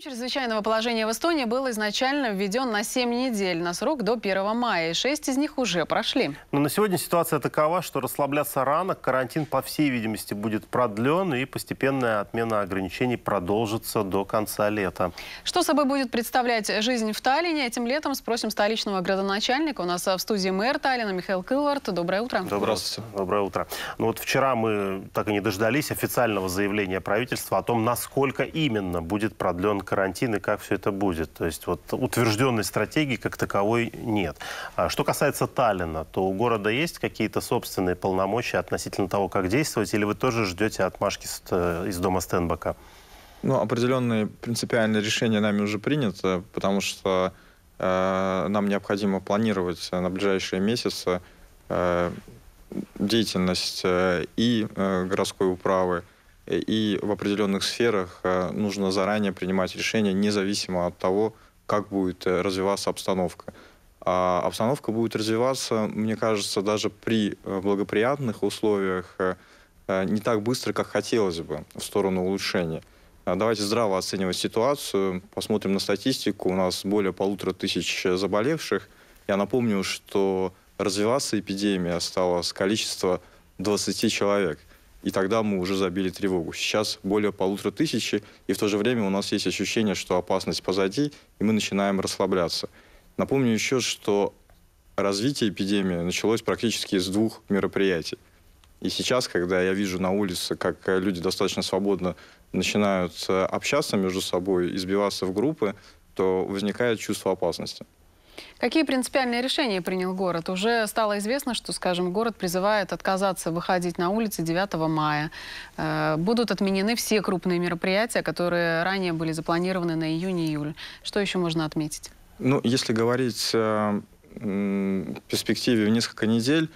Чрезвычайного положения в Эстонии был изначально введен на 7 недель, на срок до 1 мая, и 6 из них уже прошли. Но ну, на сегодня ситуация такова, что расслабляться рано, карантин, по всей видимости, будет продлен, и постепенная отмена ограничений продолжится до конца лета. Что собой будет представлять жизнь в Таллине? Этим летом спросим столичного градоначальника. У нас в студии мэр Таллина Михаил Кылвард. Доброе утро. Здравствуйте. Доброе утро. Ну вот вчера мы так и не дождались официального заявления правительства о том, насколько именно будет продлен карантин и как все это будет. То есть вот утвержденной стратегии как таковой нет. А что касается Таллина, то у города есть какие-то собственные полномочия относительно того, как действовать, или вы тоже ждете отмашки э, из дома Стенбака? Ну, определенные принципиальные решения нами уже приняты, потому что э, нам необходимо планировать на ближайшие месяцы э, деятельность э, и э, городской управы, и в определенных сферах э, нужно заранее принимать решения, независимо от того, как будет э, развиваться обстановка. А обстановка будет развиваться, мне кажется, даже при э, благоприятных условиях не так быстро, как хотелось бы, в сторону улучшения. А давайте здраво оценивать ситуацию, посмотрим на статистику. У нас более полутора тысяч заболевших. Я напомню, что развиваться эпидемия стала с количества 20 человек. И тогда мы уже забили тревогу. Сейчас более полутора тысячи, и в то же время у нас есть ощущение, что опасность позади, и мы начинаем расслабляться. Напомню еще, что развитие эпидемии началось практически с двух мероприятий. И сейчас, когда я вижу на улице, как люди достаточно свободно начинают э, общаться между собой, избиваться в группы, то возникает чувство опасности. Какие принципиальные решения принял город? Уже стало известно, что, скажем, город призывает отказаться выходить на улицы 9 мая. Э, будут отменены все крупные мероприятия, которые ранее были запланированы на июнь-июль. Что еще можно отметить? Ну, если говорить о э, перспективе в несколько недель,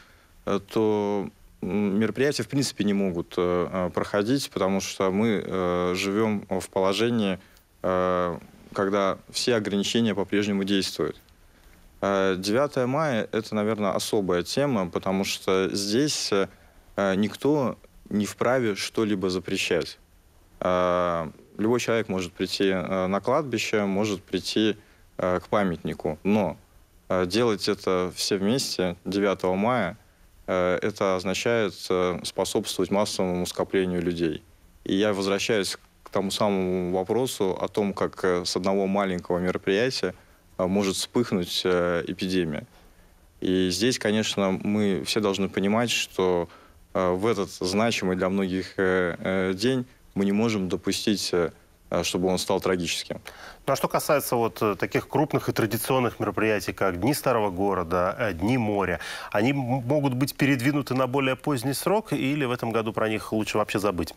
э, то мероприятия в принципе не могут проходить, потому что мы живем в положении, когда все ограничения по-прежнему действуют. 9 э, мая – это, наверное, особая тема, потому что здесь э, э, никто не вправе что-либо запрещать. Любой человек может прийти на кладбище, может прийти к памятнику, но делать это все вместе 9 мая – это означает способствовать массовому скоплению людей. И я возвращаюсь к тому самому вопросу о том, как с одного маленького мероприятия – а, может вспыхнуть э, эпидемия. И здесь, конечно, мы все должны понимать, что э, в этот значимый для многих э, день мы не можем допустить, чтобы он стал трагическим. Ну а что касается вот таких крупных и традиционных мероприятий, как Дни Старого Города, Дни моря, они могут быть передвинуты на более поздний срок или в этом году про них лучше вообще забыть?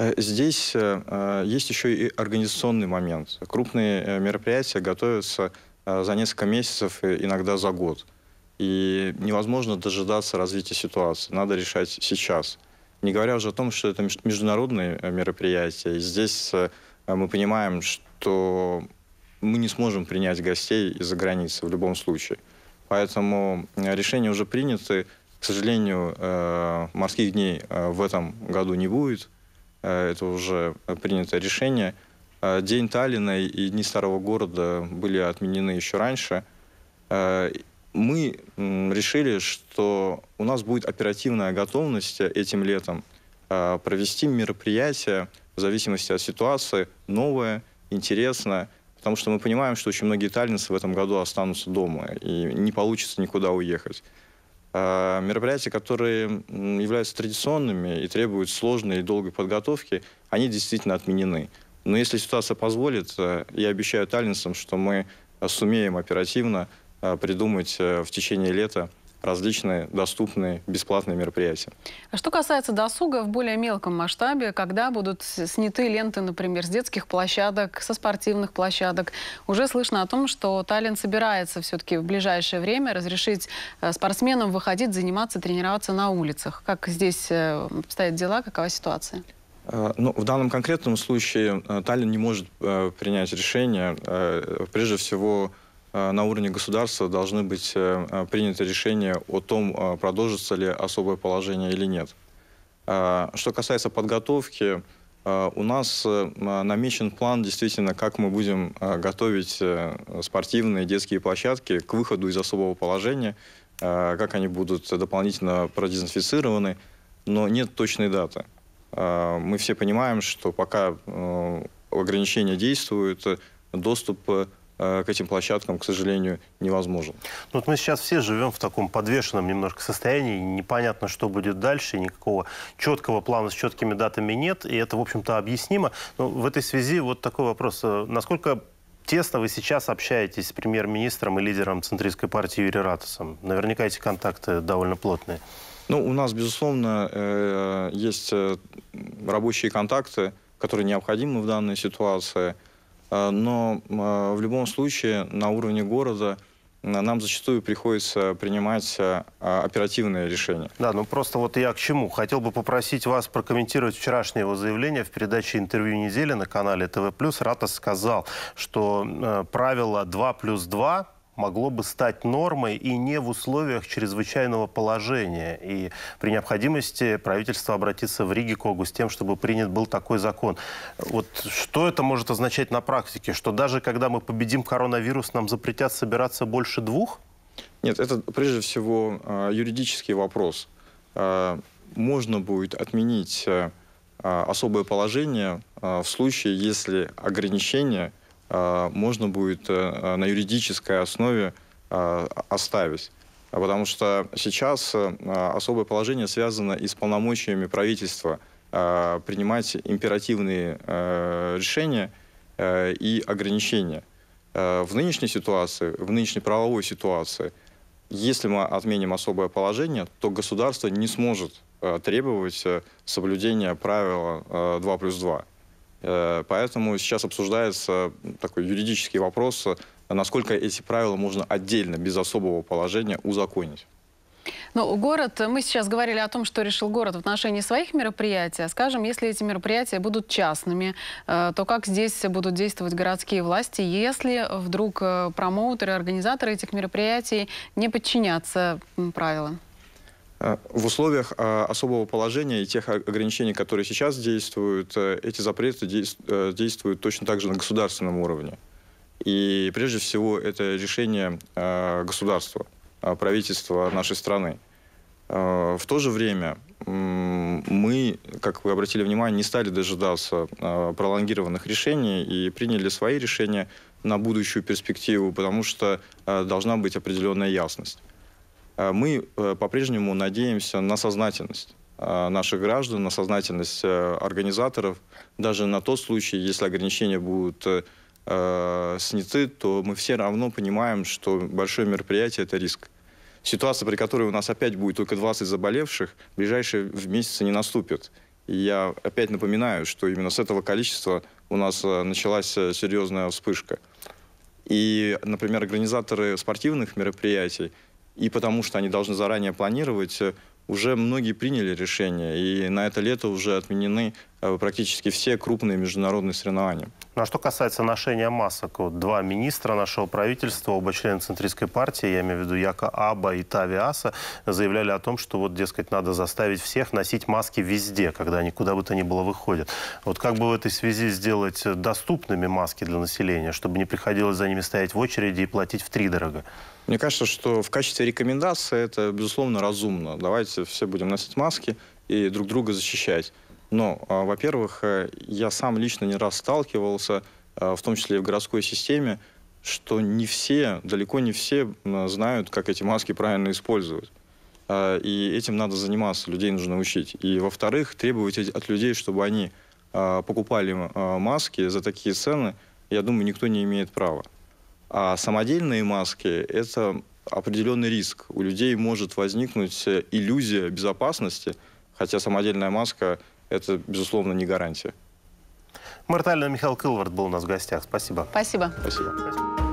Э, здесь э, э, есть еще и организационный момент. Крупные мероприятия готовятся за несколько месяцев, иногда за год. И невозможно дожидаться развития ситуации. Надо решать сейчас. Не говоря уже о том, что это международные мероприятия. здесь мы понимаем, что мы не сможем принять гостей из-за границы в любом случае. Поэтому решения уже приняты. К сожалению, морских дней в этом году не будет. Э, это уже принято решение. Э, день Таллина и Дни Старого Города были отменены еще раньше. Э, мы решили, что у нас будет оперативная готовность этим летом провести мероприятие в зависимости от ситуации, новое, интересное, потому что мы понимаем, что очень многие таллинцы в этом году останутся дома и не получится никуда уехать. А, мероприятия, которые являются традиционными и требуют сложной и долгой подготовки, они действительно отменены. Но если ситуация позволит, э, я обещаю таллинцам, что мы сумеем оперативно а, придумать э, в течение лета различные доступные бесплатные мероприятия. А что касается досуга в более мелком масштабе, когда будут сняты ленты, например, с детских площадок, со спортивных площадок, уже слышно о том, что Таллин собирается все-таки в ближайшее время разрешить э, спортсменам выходить, заниматься, тренироваться на улицах. Как здесь э, обстоят дела, какова ситуация? Э, ну, в данном конкретном случае Таллин не может принять решение, прежде всего, Э, на уровне государства должны быть э, э, приняты решения о том, продолжится ли особое положение или нет. А, что касается подготовки, у нас намечен план действительно, как мы будем готовить спортивные детские площадки к выходу из особого положения, как они будут дополнительно продезинфицированы, но нет точной даты. А, мы все понимаем, что пока ограничения действуют, доступ Э, к этим площадкам, к сожалению, невозможен. Ну, вот мы сейчас все живем в таком подвешенном немножко состоянии, непонятно, что будет дальше, никакого четкого плана с четкими датами нет, и это, в общем-то, объяснимо. Но в этой связи вот такой вопрос. Э, насколько тесно вы сейчас общаетесь с премьер-министром и лидером Центристской партии Юрием Ратусом? Наверняка эти контакты довольно плотные. Ну, у нас, безусловно, э, есть рабочие контакты, которые необходимы в данной ситуации – Э, но э, в любом случае на уровне города нам зачастую приходится принимать э, оперативные решения. Да, ну просто вот я к чему. Хотел бы попросить вас прокомментировать вчерашнее его заявление в передаче «Интервью недели» на канале ТВ+. Ратас сказал, что правило 2 плюс 2 могло бы стать нормой и не в условиях чрезвычайного положения. И при необходимости правительство обратиться в Риге к Огу с тем, чтобы принят был такой закон. Вот что это может означать на практике? Что даже когда мы победим коронавирус, нам запретят собираться больше двух? Нет, это прежде всего а, юридический вопрос. А, можно будет отменить а, особое положение в случае, если ограничения а, можно будет э, а, на юридической основе а, оставить. Потому что сейчас э, особое положение связано и с полномочиями правительства принимать императивные э, решения и ограничения. В нынешней ситуации, в нынешней правовой ситуации, если мы отменим особое положение, то государство не сможет требовать соблюдения правила 2 плюс 2. Э, поэтому сейчас обсуждается такой юридический вопрос, э, насколько эти правила можно отдельно, без особого положения, узаконить. Ну, город, мы сейчас говорили о том, что решил город в отношении своих мероприятий. А скажем, если эти мероприятия будут частными, э, то как здесь будут действовать городские власти, если вдруг промоутеры, организаторы этих мероприятий не подчинятся правилам? Э, в условиях э, особого положения и тех ограничений, которые сейчас действуют, э, эти запреты действуют точно так же на государственном уровне. И прежде всего это решение государства, правительства нашей страны. В то же время мы, как вы обратили внимание, не стали дожидаться пролонгированных решений и приняли свои решения на будущую перспективу, потому что должна быть определенная ясность. Э, мы э, по-прежнему надеемся на сознательность э, наших граждан, на сознательность организаторов. Даже на тот случай, если ограничения будут сняты, то мы все равно понимаем, что большое мероприятие – это риск. Ситуация, при которой у нас опять будет только 20 заболевших, в ближайшие месяцы не наступит. И я опять напоминаю, что именно с этого количества у нас началась серьезная вспышка. И, например, организаторы спортивных мероприятий – и потому что они должны заранее планировать, э, уже многие приняли решение, и на это лето уже отменены э, практически все крупные международные соревнования. Ну а что касается ношения масок, вот два министра нашего правительства, оба члена центристской партии, я имею в виду Яка Аба и Тави Аса, заявляли о том, что вот, дескать, надо заставить всех носить маски везде, когда они куда бы то ни было выходят. Вот как бы в этой связи сделать доступными маски для населения, чтобы не приходилось за ними стоять в очереди и платить в три дорого? Мне кажется, что в качестве рекомендации это, безусловно, разумно. Давайте все будем носить маски и друг друга защищать. Но, а, во-первых, э, я сам лично не раз сталкивался, а, в том числе и в городской системе, что не все, далеко не все знают, как эти маски правильно использовать. А, и этим надо заниматься, людей нужно учить. И, во-вторых, требовать от людей, чтобы они покупали маски за такие цены, я думаю, никто не имеет права. А самодельные маски – это определенный риск. У людей может возникнуть э, иллюзия безопасности, хотя самодельная маска – это, безусловно, не гарантия. Мартальна Михаил Кылвард был у нас в гостях. Спасибо. Спасибо. Спасибо.